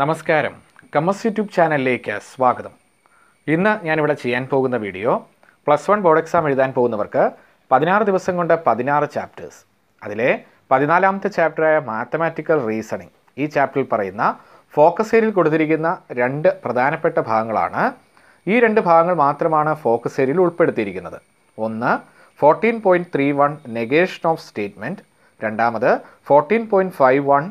നമസ്കാരം കമ്മസ് യൂട്യൂബ് ചാനലിലേക്ക് സ്വാഗതം ഇന്ന് ഞാനിവിടെ ചെയ്യാൻ പോകുന്ന video plus one board exam എഴുതാൻ പോകുന്നവർക്ക് പതിനാറ് ദിവസം കൊണ്ട് പതിനാറ് ചാപ്റ്റേഴ്സ് അതിലെ പതിനാലാമത്തെ ചാപ്റ്ററായ മാത്തമാറ്റിക്കൽ റീസണിങ് ഈ ചാപ്റ്ററിൽ പറയുന്ന ഫോക്കസ് ഏരിയയിൽ കൊടുത്തിരിക്കുന്ന രണ്ട് പ്രധാനപ്പെട്ട ഭാഗങ്ങളാണ് ഈ രണ്ട് ഭാഗങ്ങൾ മാത്രമാണ് ഫോക്കസ് ഏരിയയിൽ ഉൾപ്പെടുത്തിയിരിക്കുന്നത് ഒന്ന് fourteen point three one negation of statement രണ്ടാമത് fourteen point five one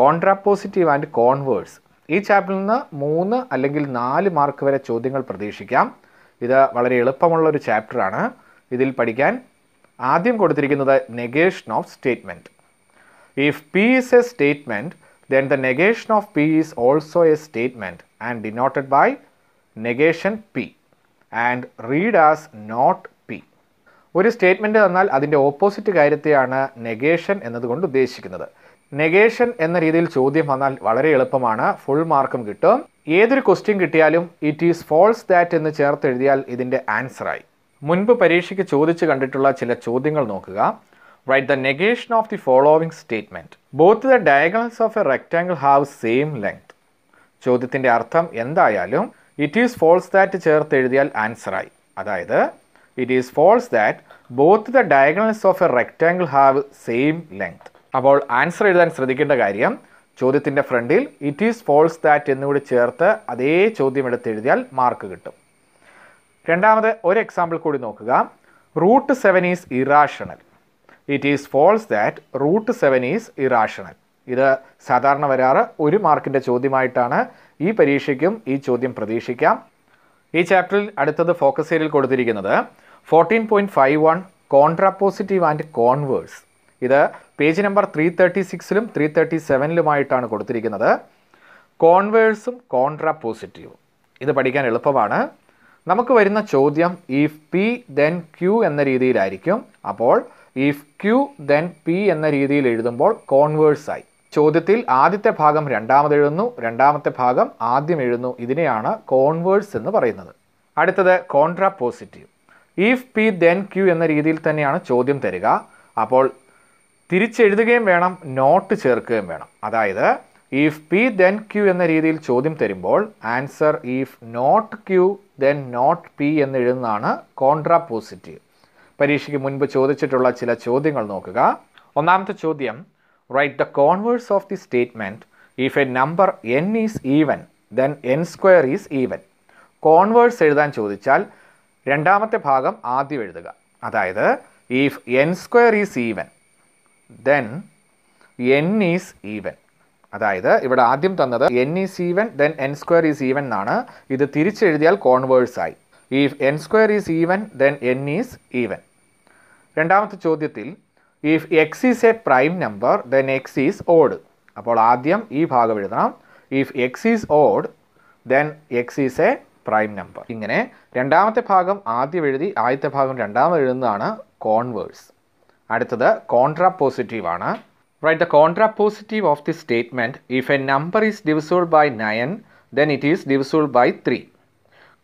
contrapositive and converse ഈ ചാപ്റ്ററിൽ നിന്ന് മൂന്ന് അല്ലെങ്കിൽ നാല് മാർക്ക് വരെ ചോദ്യങ്ങൾ പ്രതീക്ഷിക്കാം ഇത് വളരെ എളുപ്പമുള്ള ഒരു ചാപ്റ്ററാണ് ഇതിൽ പഠിക്കാൻ ആദ്യം കൊടുത്തിരിക്കുന്നത് negation of statement if P is a statement then the negation of P is also a statement and denoted by negation P and read as not P ഒരു സ്റ്റേറ്റ്മെൻറ്റ് തന്നാൽ അതിൻ്റെ ഓപ്പോസിറ്റ് കാര്യത്തെയാണ് നെഗേഷൻ എന്നതുകൊണ്ട് ഉദ്ദേശിക്കുന്നത് നെഗേഷൻ എന്ന രീതിയിൽ ചോദ്യം വന്നാൽ വളരെ എളുപ്പമാണ് ഫുൾ മാർക്കും കിട്ടും ഏതൊരു ക്വസ്റ്റ്യൻ കിട്ടിയാലും ഇറ്റ് ഈസ് ഫോൾസ് ദാറ്റ് എന്ന് ചേർത്ത് എഴുതിയാൽ ഇതിൻ്റെ ആൻസറായി മുൻപ് പരീക്ഷയ്ക്ക് ചോദിച്ചു കണ്ടിട്ടുള്ള ചില ചോദ്യങ്ങൾ നോക്കുക write the negation of the following statement both the diagonals of a rectangle have same length ചോദ്യത്തിൻ്റെ അർത്ഥം എന്തായാലും ഇറ്റ് ഈസ് ഫോൾസ് ദാറ്റ് ചേർത്ത് എഴുതിയാൽ ആൻസറായി അതായത് it is false that both the diagonals of a rectangle have same length അപ്പോൾ answer എഴുതാൻ ശ്രദ്ധിക്കേണ്ട കാര്യം ചോദ്യത്തിൻ്റെ ഫ്രണ്ടിൽ ഇറ്റ് ഈസ് ഫോൾസ് ദാറ്റ് എന്നുകൂടി ചേർത്ത് അതേ ചോദ്യം എടുത്ത് എഴുതിയാൽ മാർക്ക് കിട്ടും രണ്ടാമത് ഒരു എക്സാമ്പിൾ കൂടി നോക്കുക root seven is irrational it is false that root seven is irrational ഇത് സാധാരണ വരാറ് ഒരു മാർക്കിൻ്റെ ചോദ്യമായിട്ടാണ് ഈ പരീക്ഷയ്ക്കും ഈ ചോദ്യം പ്രതീക്ഷിക്കാം ഈ ചാപ്റ്ററിൽ അടുത്തത് ഫോക്കസ് ഏരിയയിൽ കൊടുത്തിരിക്കുന്നത് fourteen point five one contrapositive and converse ഇത് പേജ് നമ്പർ ത്രീ തേർട്ടി സിക്സിലും ത്രീ തേർട്ടി സെവനിലുമായിട്ടാണ് കൊടുത്തിരിക്കുന്നത് കോൺവേഴ്സും പോസിറ്റീവും ഇത് പഠിക്കാൻ എളുപ്പമാണ് നമുക്ക് വരുന്ന ചോദ്യം ഇഫ് പി ദെൻ ക്യു എന്ന രീതിയിലായിരിക്കും അപ്പോൾ ഇഫ് ക്യു ദെൻ പി എന്ന രീതിയിൽ എഴുതുമ്പോൾ കോൺവേഴ്സായി ചോദ്യത്തിൽ ആദ്യത്തെ ഭാഗം രണ്ടാമത് എഴുതുന്നു രണ്ടാമത്തെ ഭാഗം ആദ്യം എഴുതുന്നു ഇതിനെയാണ് കോൺവേഴ്സ് എന്ന് പറയുന്നത് അടുത്തത് contrapositive if P then Q എന്ന രീതിയിൽ തന്നെയാണ് ചോദ്യം തരിക അപ്പോൾ തിരിച്ചെഴുതുകയും വേണം നോട്ട് ചേർക്കുകയും വേണം അതായത് ഇഫ് പി ദെൻ ക്യു എന്ന രീതിയിൽ ചോദ്യം തരുമ്പോൾ answer if not Q then not P എന്ന് എഴുതുന്നതാണ് കോൺട്രാ പോസിറ്റീവ് പരീക്ഷയ്ക്ക് മുൻപ് ചോദിച്ചിട്ടുള്ള ചില ചോദ്യങ്ങൾ നോക്കുക ഒന്നാമത്തെ ചോദ്യം write the converse of the statement if a number N is even then N square is even converse എഴുതാൻ ചോദിച്ചാൽ രണ്ടാമത്തെ ഭാഗം ആദ്യം എഴുതുക അതായത് if N square is even then N is even അതായത് ഇവിടെ ആദ്യം തന്നത് N is even then N square is even എന്നാണ് ഇത് തിരിച്ചെഴുതിയാൽ കോൺവേഴ്സ് ആയി if N square is even then N is even രണ്ടാമത്തെ ചോദ്യത്തിൽ if X is a prime number then X is odd അപ്പോൾ ആദ്യം ഈ ഭാഗം എഴുതണം if X is odd then X is a prime number ഇങ്ങനെ രണ്ടാമത്തെ ഭാഗം ആദ്യം എഴുതി ആദ്യത്തെ ഭാഗം രണ്ടാമത് എഴുതുന്നതാണ് കോൺവേഴ്സ് അടുത്തത് കോൺട്രാ പോസിറ്റീവ് ആണ് write the contrapositive of the statement if a number is divisible by nine then it is divisible by three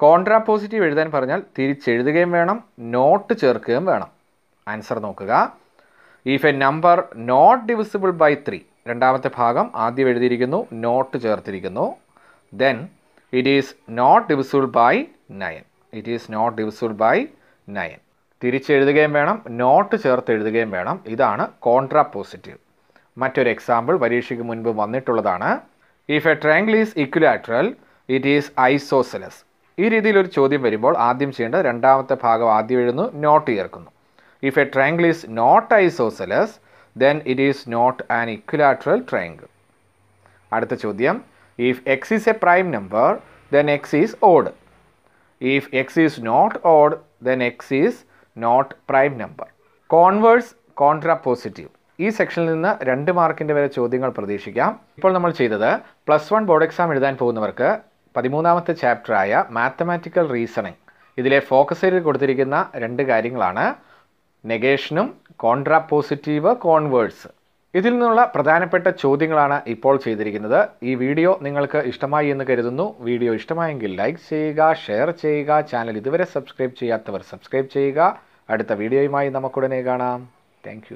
contrapositive എഴുതാൻ പറഞ്ഞാൽ തിരിച്ചെഴുതുകയും വേണം നോട്ട് ചേർക്കുകയും വേണം ആൻസർ നോക്കുക if a number not divisible by three രണ്ടാമത്തെ ഭാഗം ആദ്യം എഴുതിയിരിക്കുന്നു നോട്ട് ചേർത്തിരിക്കുന്നു then it is not divisible by nine it is not divisible by nine തിരിച്ചെഴുതുകയും വേണം നോട്ട് ചേർത്ത് എഴുതുകയും വേണം ഇതാണ് കോൺട്രാ പോസിറ്റീവ് മറ്റൊരു എക്സാമ്പിൾ പരീക്ഷയ്ക്ക് മുൻപ് വന്നിട്ടുള്ളതാണ് if a triangle is equilateral it is isosceles ഈ രീതിയിൽ ഒരു ചോദ്യം വരുമ്പോൾ ആദ്യം ചെയ്യേണ്ട രണ്ടാമത്തെ ഭാഗം ആദ്യം എഴുതുന്നു നോട്ട് ചേർക്കുന്നു if a triangle is not isosceles then it is not an equilateral triangle അടുത്ത ചോദ്യം if X is a prime number then X is odd if X is not odd then X is not prime number converse contrapositive ഈ സെക്ഷനിൽ നിന്ന് രണ്ട് മാർക്കിൻ്റെ വരെ ചോദ്യങ്ങൾ പ്രതീക്ഷിക്കാം ഇപ്പോൾ നമ്മൾ ചെയ്തത് പ്ലസ് വൺ ബോർഡ് എക്സാം എഴുതാൻ പോകുന്നവർക്ക് പതിമൂന്നാമത്തെ ചാപ്റ്ററായ മാത്തമാറ്റിക്കൽ റീസണിങ് ഇതിലെ ഫോക്കസ് ചെയ്ത് കൊടുത്തിരിക്കുന്ന രണ്ട് കാര്യങ്ങളാണ് നെഗേഷനും കോൺട്രാ പോസിറ്റീവ് കോൺവേഴ്സ് ഇതിൽ നിന്നുള്ള പ്രധാനപ്പെട്ട ചോദ്യങ്ങളാണ് ഇപ്പോൾ ചെയ്തിരിക്കുന്നത് ഈ വീഡിയോ നിങ്ങൾക്ക് ഇഷ്ടമായി എന്ന് കരുതുന്നു വീഡിയോ ഇഷ്ടമായെങ്കിൽ ലൈക്ക് ചെയ്യുക ഷെയർ ചെയ്യുക ചാനൽ ഇതുവരെ സബ്സ്ക്രൈബ് ചെയ്യാത്തവർ സബ്സ്ക്രൈബ് ചെയ്യുക അടുത്ത വീഡിയോയുമായി നമുക്കുടനെ കാണാം താങ്ക്